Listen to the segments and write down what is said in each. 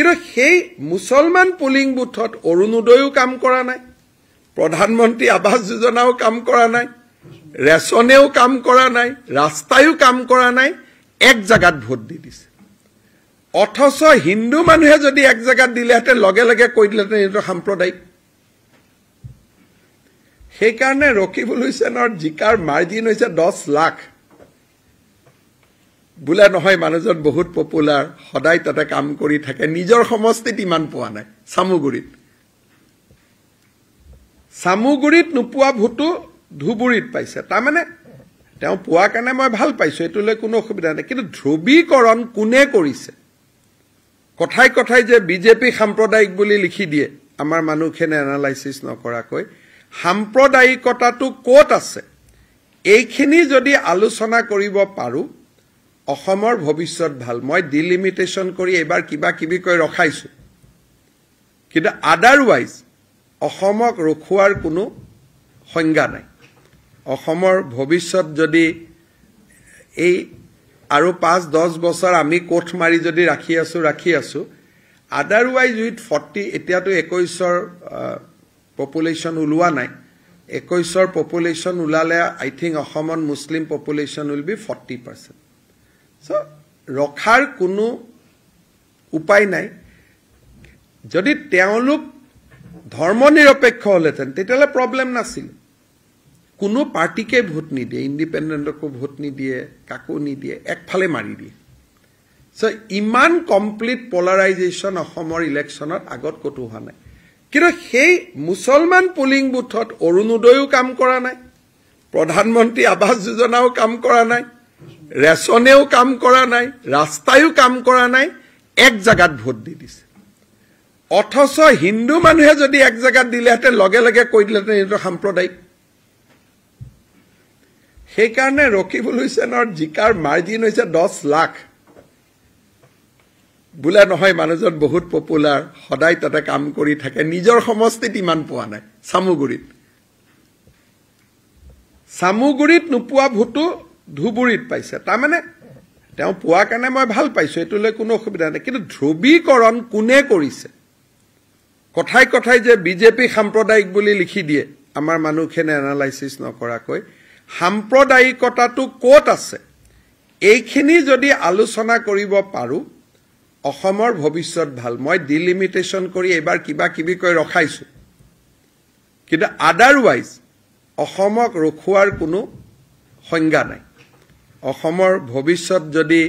কিন্তু সেই মুছলমান পুলিং বুথত অৰুণোদয়ো কাম কৰা নাই প্ৰধানমন্ত্ৰী আৱাস যোজনাও কাম কৰা নাই ৰেচনেও কাম কৰা নাই ৰাস্তায়ো কাম কৰা নাই এক জেগাত ভোট দি দিছে অথচ হিন্দু মানুহে যদি এক জেগাত দিলেহেঁতেন লগে লগে কৈ দিলেহেঁতেন এইটো সাম্প্ৰদায়িক সেইকাৰণে ৰকিবুল হুছেইনৰ জিকাৰ মাৰ্জিন হৈছে দহ লাখ বোলে নহয় মানুহজন বহুত পপুলাৰ সদায় তাতে কাম কৰি থাকে নিজৰ সমষ্টিত ইমান পোৱা নাই চামুগুৰিত চামুগুৰিত নোপোৱা ভোটো ধুবুৰীত পাইছে তাৰমানে তেওঁ পোৱা কাৰণে মই ভাল পাইছোঁ এইটো লৈ কোনো অসুবিধা নাই কিন্তু ধ্ৰুৱীকৰণ কোনে কৰিছে কথাই কথাই যে বিজেপি সাম্প্ৰদায়িক বুলি লিখি দিয়ে আমাৰ মানুহখিনি এনালাইচিছ নকৰাকৈ সাম্প্ৰদায়িকতাটো ক'ত আছে এইখিনি যদি আলোচনা কৰিব পাৰোঁ অসমৰ ভৱিষ্যত ভাল মই ডিলিমিটেশ্যন কৰি এইবাৰ কিবা কিবি কৈ ৰখাইছোঁ কিন্তু আদাৰৱাইজ অসমক ৰখোৱাৰ কোনো সংজ্ঞা নাই অসমৰ ভৱিষ্যত যদি এই আৰু পাঁচ দহ বছৰ আমি কোঠ মাৰি যদি ৰাখি আছোঁ ৰাখি আছোঁ আদাৰৱাইজ উইথ ফৰ্টি এতিয়াতো একৈছৰ পপুলেশ্যন ওলোৱা নাই একৈছৰ পপুলেশ্যন ওলালে আই থিংক অসমত Muslim population will be forty percent চ' ৰখাৰ কোনো উপায় নাই যদি তেওঁলোক ধৰ্ম নিৰপেক্ষ হ'লেহেঁতেন তেতিয়াহ'লে প্ৰব্লেম নাছিল কোনো পাৰ্টিকে ভোট নিদিয়ে ইণ্ডিপেণ্ডেণ্টকো ভোট নিদিয়ে কাকো নিদিয়ে একফালে মাৰি দিয়ে চ' ইমান কমপ্লিট পলাৰাইজেশ্যন অসমৰ ইলেকশ্যনত আগত ক'তো হোৱা নাই কিন্তু সেই মুছলমান পুলিং বুথত অৰুণোদয়ো কাম কৰা নাই প্ৰধানমন্ত্ৰী আৱাস যোজনাও কাম কৰা নাই ৰেচনেও কাম কৰা নাই ৰাস্তায়ো কাম কৰা নাই এক জেগাত ভোট দি দিছে অথচ হিন্দু মানুহে যদি এক জেগাত দিলেহেঁতেন লগে লগে কৈ দিলেহেঁতেন এইটো সাম্প্ৰদায়িক সেইকাৰণে ৰকিবুল হুছেইনৰ জিকাৰ মাৰ্জিন হৈছে দহ লাখ বোলে নহয় মানুহজন বহুত পপুলাৰ সদায় তাতে কাম কৰি থাকে নিজৰ সমষ্টিত ইমান পোৱা নাই চামুগুৰিত চামুগুৰিত নোপোৱা ভোটো ধুবুৰীত পাইছে তাৰমানে তেওঁ পোৱাৰ কাৰণে মই ভাল পাইছোঁ এইটো লৈ কোনো অসুবিধা নাই কিন্তু ধ্ৰুৱীকৰণ কোনে কৰিছে কথাই কথাই যে বিজেপি সাম্প্ৰদায়িক বুলি লিখি দিয়ে আমাৰ মানুহখিনি এনালাইচিছ নকৰাকৈ সাম্প্ৰদায়িকতাটো ক'ত আছে এইখিনি যদি আলোচনা কৰিব পাৰোঁ অসমৰ ভৱিষ্যত ভাল মই ডিলিমিটেশ্যন কৰি এইবাৰ কিবা কিবি কৈ ৰখাইছোঁ কিন্তু আদাৰৱাইজ অসমক ৰখোৱাৰ কোনো সংজ্ঞা নাই অসমৰ ভৱিষ্যত যদি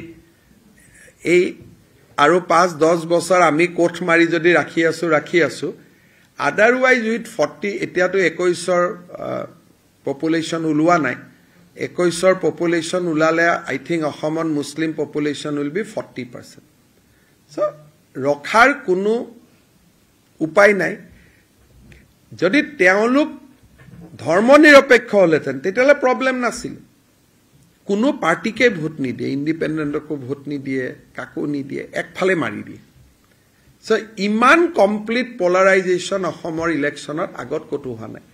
এই আৰু পাঁচ দহ বছৰ আমি কোঠ মাৰি যদি ৰাখি আছো ৰাখি আছো আদাৰৱাইজ উইথ ফৰ্টি এতিয়াতো একৈছৰ পপুলেশ্যন ওলোৱা নাই একৈছৰ পপুলেশ্যন ওলালে আই থিংক অসমত Muslim population will be forty percent চ' ৰখাৰ কোনো উপায় নাই যদি তেওঁলোক ধৰ্ম নিৰপেক্ষ হ'লেহেঁতেন তেতিয়াহ'লে প্ৰব্লেম নাছিল কোনো পাৰ্টিকে ভোট নিদিয়ে ইণ্ডিপেণ্ডেণ্টকো ভোট নিদিয়ে কাকো নিদিয়ে একফালে মাৰি দিয়ে চ' ইমান কমপ্লিট পলাৰাইজেশ্যন অসমৰ ইলেকশ্যনত আগত ক'তো হোৱা নাই